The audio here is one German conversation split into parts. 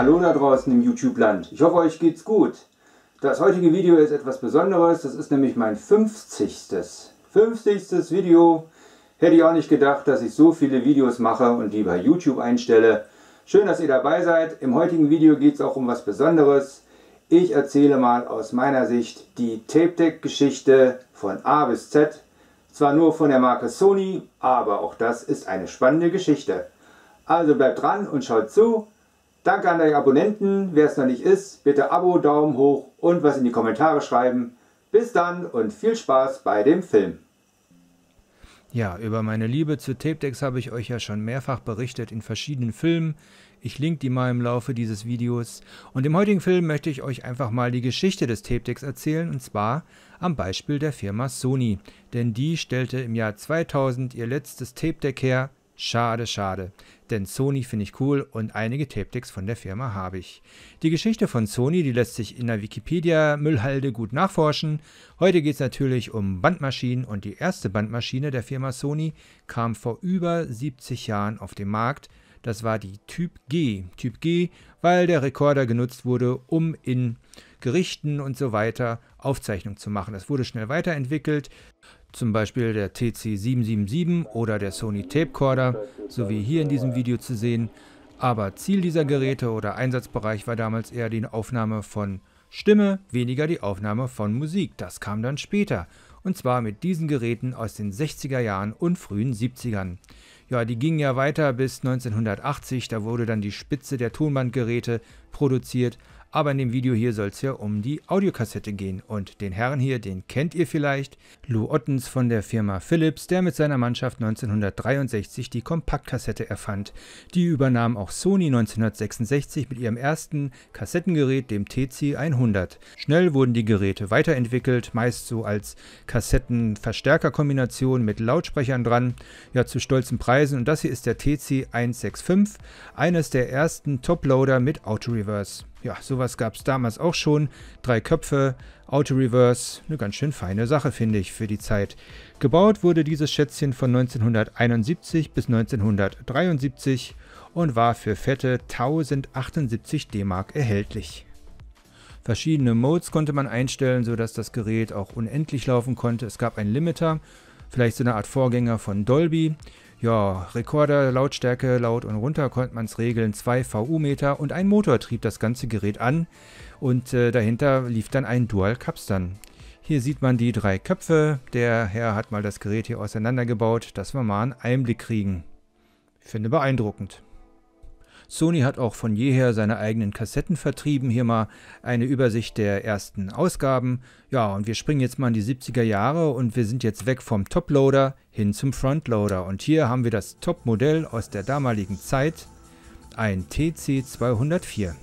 Hallo da draußen im YouTube-Land. Ich hoffe, euch geht's gut. Das heutige Video ist etwas Besonderes. Das ist nämlich mein 50. 50. Video. Hätte ich auch nicht gedacht, dass ich so viele Videos mache und die bei YouTube einstelle. Schön, dass ihr dabei seid. Im heutigen Video geht es auch um was Besonderes. Ich erzähle mal aus meiner Sicht die Tape Deck Geschichte von A bis Z. Zwar nur von der Marke Sony, aber auch das ist eine spannende Geschichte. Also bleibt dran und schaut zu. Danke an deine Abonnenten. Wer es noch nicht ist, bitte Abo, Daumen hoch und was in die Kommentare schreiben. Bis dann und viel Spaß bei dem Film. Ja, über meine Liebe zu Tape Decks habe ich euch ja schon mehrfach berichtet in verschiedenen Filmen. Ich link die mal im Laufe dieses Videos. Und im heutigen Film möchte ich euch einfach mal die Geschichte des Tape Decks erzählen und zwar am Beispiel der Firma Sony. Denn die stellte im Jahr 2000 ihr letztes Tape Deck her, Schade, schade. Denn Sony finde ich cool und einige Tape-Decks von der Firma habe ich. Die Geschichte von Sony, die lässt sich in der Wikipedia-Müllhalde gut nachforschen. Heute geht es natürlich um Bandmaschinen und die erste Bandmaschine der Firma Sony kam vor über 70 Jahren auf den Markt. Das war die Typ G. Typ G, weil der Rekorder genutzt wurde, um in Gerichten und so weiter Aufzeichnungen zu machen. Das wurde schnell weiterentwickelt, zum Beispiel der TC777 oder der Sony Tapecorder, so wie hier in diesem Video zu sehen. Aber Ziel dieser Geräte oder Einsatzbereich war damals eher die Aufnahme von Stimme, weniger die Aufnahme von Musik. Das kam dann später. Und zwar mit diesen Geräten aus den 60er Jahren und frühen 70ern. Ja, die gingen ja weiter bis 1980, da wurde dann die Spitze der Tonbandgeräte produziert, aber in dem Video hier soll es ja um die Audiokassette gehen. Und den Herrn hier, den kennt ihr vielleicht. Lou Ottens von der Firma Philips, der mit seiner Mannschaft 1963 die Kompaktkassette erfand. Die übernahm auch Sony 1966 mit ihrem ersten Kassettengerät, dem TC100. Schnell wurden die Geräte weiterentwickelt, meist so als Kassettenverstärkerkombination mit Lautsprechern dran. Ja, zu stolzen Preisen. Und das hier ist der TC165, eines der ersten Toploader mit Auto-Reverse. Ja, sowas gab es damals auch schon. Drei Köpfe, Auto-Reverse, eine ganz schön feine Sache, finde ich, für die Zeit. Gebaut wurde dieses Schätzchen von 1971 bis 1973 und war für fette 1078 DM erhältlich. Verschiedene Modes konnte man einstellen, sodass das Gerät auch unendlich laufen konnte. Es gab einen Limiter, vielleicht so eine Art Vorgänger von Dolby. Ja, Rekorder, Lautstärke, laut und runter konnte man es regeln, zwei VU-Meter und ein Motor trieb das ganze Gerät an und äh, dahinter lief dann ein Dual Capstan. Hier sieht man die drei Köpfe, der Herr hat mal das Gerät hier auseinandergebaut, dass wir mal einen Einblick kriegen. Ich finde beeindruckend. Sony hat auch von jeher seine eigenen Kassetten vertrieben. Hier mal eine Übersicht der ersten Ausgaben. Ja, und wir springen jetzt mal in die 70er Jahre und wir sind jetzt weg vom Toploader hin zum Frontloader. Und hier haben wir das Topmodell aus der damaligen Zeit, ein TC 204.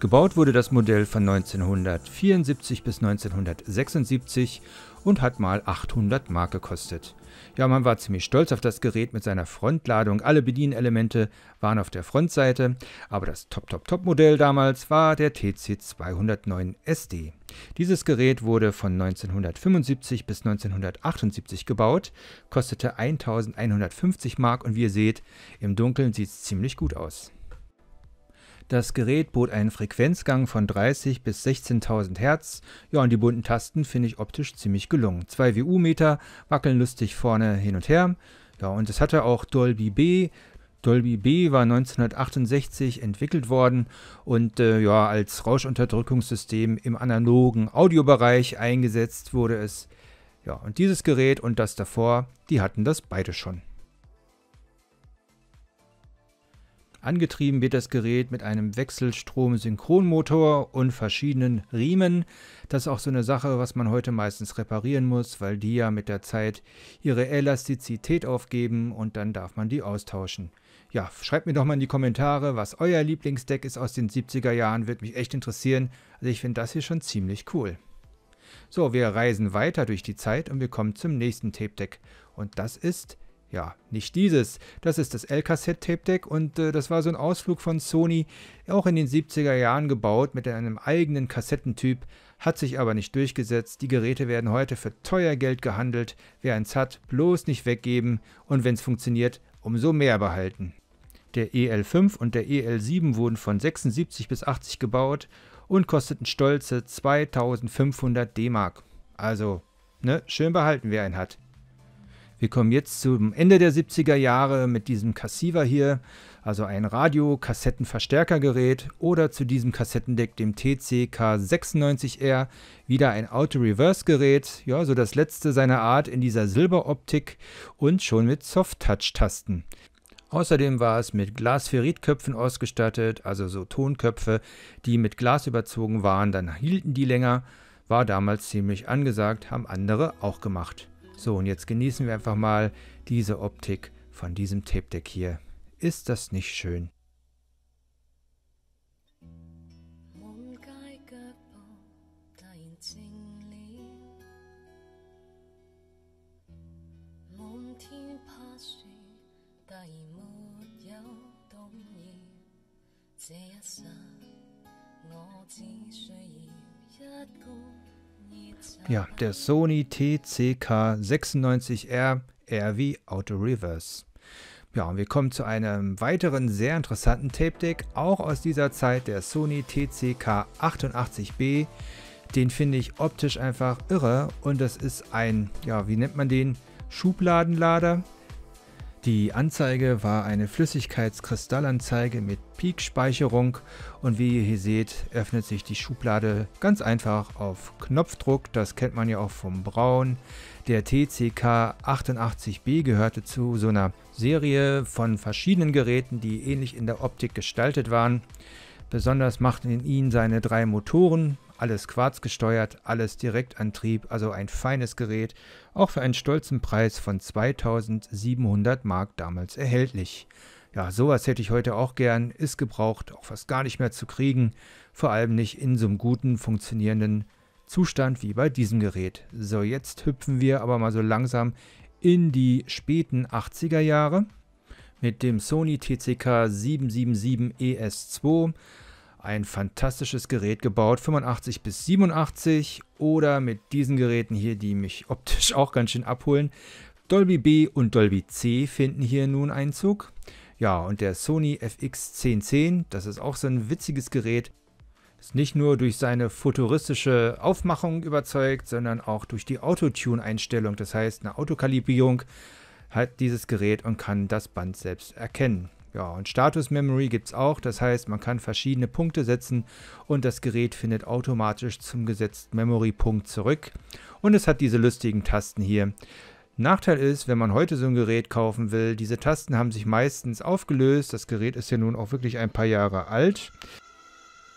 Gebaut wurde das Modell von 1974 bis 1976 und hat mal 800 Mark gekostet. Ja, man war ziemlich stolz auf das Gerät mit seiner Frontladung. Alle Bedienelemente waren auf der Frontseite, aber das Top-Top-Top-Modell damals war der TC 209 SD. Dieses Gerät wurde von 1975 bis 1978 gebaut, kostete 1150 Mark und wie ihr seht, im Dunkeln sieht es ziemlich gut aus. Das Gerät bot einen Frequenzgang von 30 bis 16.000 Hertz. Ja, und die bunten Tasten finde ich optisch ziemlich gelungen. Zwei WU-Meter wackeln lustig vorne hin und her. Ja, und es hatte auch Dolby B. Dolby B war 1968 entwickelt worden und äh, ja, als Rauschunterdrückungssystem im analogen Audiobereich eingesetzt wurde es. Ja, und dieses Gerät und das davor, die hatten das beide schon. Angetrieben wird das Gerät mit einem Wechselstrom-Synchronmotor und verschiedenen Riemen. Das ist auch so eine Sache, was man heute meistens reparieren muss, weil die ja mit der Zeit ihre Elastizität aufgeben und dann darf man die austauschen. Ja, schreibt mir doch mal in die Kommentare, was euer Lieblingsdeck ist aus den 70er Jahren, würde mich echt interessieren. Also ich finde das hier schon ziemlich cool. So, wir reisen weiter durch die Zeit und wir kommen zum nächsten Tape Deck und das ist ja, nicht dieses. Das ist das L-Cassette-Tape-Deck und äh, das war so ein Ausflug von Sony, auch in den 70er Jahren gebaut mit einem eigenen Kassettentyp, hat sich aber nicht durchgesetzt. Die Geräte werden heute für teuer Geld gehandelt. Wer eins hat, bloß nicht weggeben und wenn es funktioniert, umso mehr behalten. Der EL5 und der EL7 wurden von 76 bis 80 gebaut und kosteten stolze 2500 DM. Also, ne, schön behalten, wer einen hat. Wir kommen jetzt zum Ende der 70er Jahre mit diesem Cassiver hier, also ein Radio-Kassettenverstärkergerät oder zu diesem Kassettendeck, dem TCK96R, wieder ein Auto-Reverse-Gerät, ja, so das letzte seiner Art in dieser Silberoptik und schon mit Soft-Touch-Tasten. Außerdem war es mit Glasferritköpfen ausgestattet, also so Tonköpfe, die mit Glas überzogen waren, dann hielten die länger, war damals ziemlich angesagt, haben andere auch gemacht. So, und jetzt genießen wir einfach mal diese Optik von diesem Tape Deck hier. Ist das nicht schön? 這一剎，我只需要一個。ja, der Sony TCK 96R RV Auto Reverse. Ja, und wir kommen zu einem weiteren sehr interessanten Tape Deck, auch aus dieser Zeit, der Sony TCK 88B. Den finde ich optisch einfach irre und das ist ein, ja, wie nennt man den? Schubladenlader. Die Anzeige war eine Flüssigkeitskristallanzeige mit Peak-Speicherung und wie ihr hier seht, öffnet sich die Schublade ganz einfach auf Knopfdruck. Das kennt man ja auch vom Braun. Der TCK 88B gehörte zu so einer Serie von verschiedenen Geräten, die ähnlich in der Optik gestaltet waren. Besonders machten ihn seine drei Motoren, alles quarzgesteuert, alles Direktantrieb, also ein feines Gerät, auch für einen stolzen Preis von 2700 Mark damals erhältlich. Ja, sowas hätte ich heute auch gern, ist gebraucht, auch fast gar nicht mehr zu kriegen, vor allem nicht in so einem guten, funktionierenden Zustand wie bei diesem Gerät. So, jetzt hüpfen wir aber mal so langsam in die späten 80er Jahre mit dem Sony TCK 777 ES2 ein fantastisches Gerät gebaut, 85 bis 87 oder mit diesen Geräten hier, die mich optisch auch ganz schön abholen. Dolby B und Dolby C finden hier nun Einzug. Ja, und der Sony FX1010, das ist auch so ein witziges Gerät, ist nicht nur durch seine futuristische Aufmachung überzeugt, sondern auch durch die Autotune-Einstellung, das heißt eine Autokalibrierung hat dieses Gerät und kann das Band selbst erkennen. Ja, und Status Memory gibt es auch, das heißt, man kann verschiedene Punkte setzen und das Gerät findet automatisch zum gesetzten Memory-Punkt zurück. Und es hat diese lustigen Tasten hier. Nachteil ist, wenn man heute so ein Gerät kaufen will, diese Tasten haben sich meistens aufgelöst. Das Gerät ist ja nun auch wirklich ein paar Jahre alt.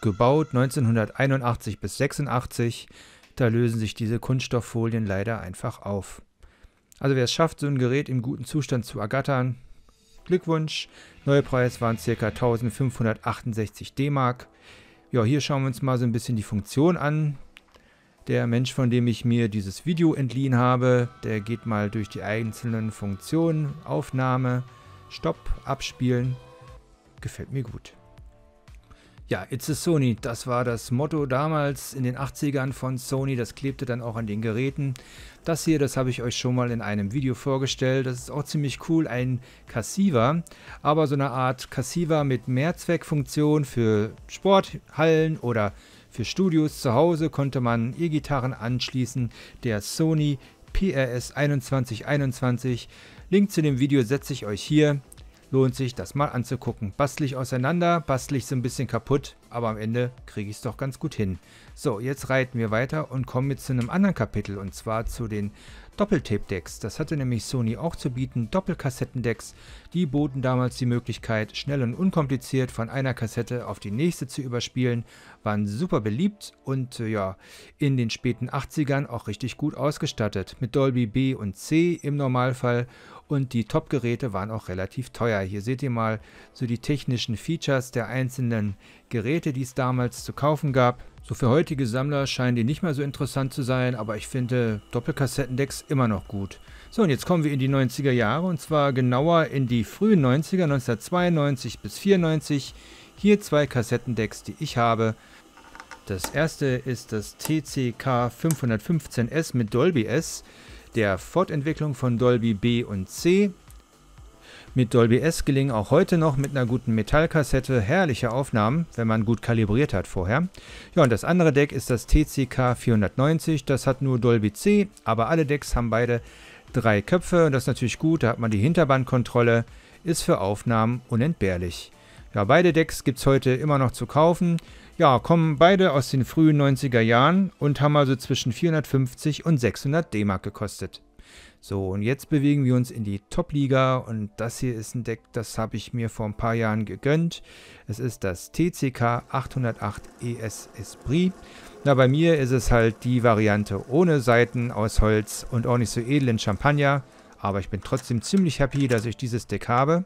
Gebaut 1981 bis 86, da lösen sich diese Kunststofffolien leider einfach auf. Also wer es schafft, so ein Gerät im guten Zustand zu ergattern, Glückwunsch. Neue Preis waren ca. 1568 D-Mark. Ja, hier schauen wir uns mal so ein bisschen die Funktion an. Der Mensch, von dem ich mir dieses Video entliehen habe, der geht mal durch die einzelnen Funktionen. Aufnahme, Stopp, Abspielen. Gefällt mir gut. Ja, It's a Sony, das war das Motto damals in den 80ern von Sony, das klebte dann auch an den Geräten. Das hier, das habe ich euch schon mal in einem Video vorgestellt, das ist auch ziemlich cool, ein Cassiva, aber so eine Art Cassiva mit Mehrzweckfunktion für Sporthallen oder für Studios zu Hause konnte man E-Gitarren anschließen, der Sony PRS 2121. Link zu dem Video setze ich euch hier lohnt sich das mal anzugucken. Bastel ich auseinander, bastel ich so ein bisschen kaputt, aber am Ende kriege ich es doch ganz gut hin. So, jetzt reiten wir weiter und kommen jetzt zu einem anderen Kapitel und zwar zu den Doppeltape-Decks. Das hatte nämlich Sony auch zu bieten, Doppelkassettendecks. Die boten damals die Möglichkeit, schnell und unkompliziert von einer Kassette auf die nächste zu überspielen, waren super beliebt und äh, ja, in den späten 80ern auch richtig gut ausgestattet, mit Dolby B und C im Normalfall und die Top-Geräte waren auch relativ teuer. Hier seht ihr mal so die technischen Features der einzelnen Geräte, die es damals zu kaufen gab. So für heutige Sammler scheinen die nicht mehr so interessant zu sein, aber ich finde Doppelkassettendecks immer noch gut. So, und jetzt kommen wir in die 90er Jahre und zwar genauer in die frühen 90er, 1992 bis 94. Hier zwei Kassettendecks, die ich habe. Das erste ist das TCK 515S mit Dolby S, der Fortentwicklung von Dolby B und C. Mit Dolby S gelingen auch heute noch mit einer guten Metallkassette herrliche Aufnahmen, wenn man gut kalibriert hat vorher. Ja, und das andere Deck ist das TCK 490. Das hat nur Dolby C, aber alle Decks haben beide drei Köpfe und das ist natürlich gut. Da hat man die Hinterbandkontrolle, ist für Aufnahmen unentbehrlich. Ja, beide Decks gibt es heute immer noch zu kaufen. Ja, kommen beide aus den frühen 90er Jahren und haben also zwischen 450 und 600 DM gekostet. So, und jetzt bewegen wir uns in die Top-Liga und das hier ist ein Deck, das habe ich mir vor ein paar Jahren gegönnt. Es ist das TCK 808 ES Esprit. Na, bei mir ist es halt die Variante ohne Seiten aus Holz und auch nicht so edel in Champagner. Aber ich bin trotzdem ziemlich happy, dass ich dieses Deck habe.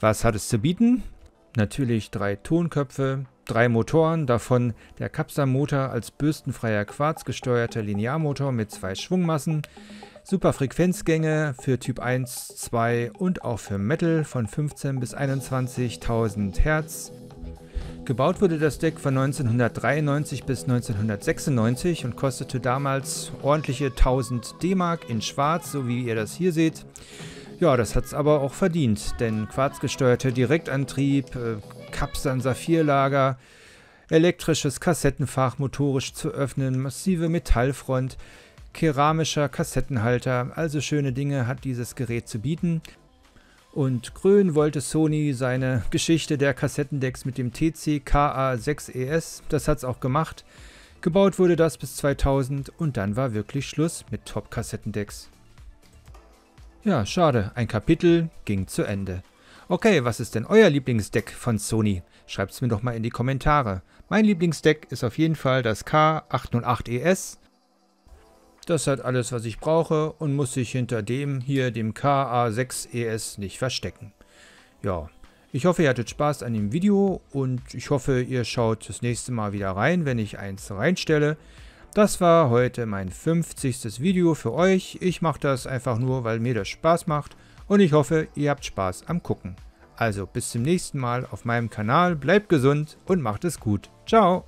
Was hat es zu bieten? Natürlich drei Tonköpfe, drei Motoren, davon der Capsa-Motor als bürstenfreier Quarz gesteuerter Linearmotor mit zwei Schwungmassen, Super Frequenzgänge für Typ 1, 2 und auch für Metal von 15 bis 21.000 Hertz. Gebaut wurde das Deck von 1993 bis 1996 und kostete damals ordentliche 1000 D-Mark in Schwarz, so wie ihr das hier seht. Ja, das hat es aber auch verdient, denn quarzgesteuerter Direktantrieb, äh, Kapsern Saphirlager, elektrisches Kassettenfach motorisch zu öffnen, massive Metallfront, keramischer Kassettenhalter, also schöne Dinge hat dieses Gerät zu bieten. Und grün wollte Sony seine Geschichte der Kassettendecks mit dem TC-KA6ES, e das hat es auch gemacht. Gebaut wurde das bis 2000 und dann war wirklich Schluss mit Top-Kassettendecks. Ja, schade, ein Kapitel ging zu Ende. Okay, was ist denn euer Lieblingsdeck von Sony? Schreibt es mir doch mal in die Kommentare. Mein Lieblingsdeck ist auf jeden Fall das K808ES das hat alles, was ich brauche und muss sich hinter dem hier, dem KA6ES, e nicht verstecken. Ja, ich hoffe, ihr hattet Spaß an dem Video und ich hoffe, ihr schaut das nächste Mal wieder rein, wenn ich eins reinstelle. Das war heute mein 50. Video für euch. Ich mache das einfach nur, weil mir das Spaß macht und ich hoffe, ihr habt Spaß am Gucken. Also bis zum nächsten Mal auf meinem Kanal, bleibt gesund und macht es gut. Ciao!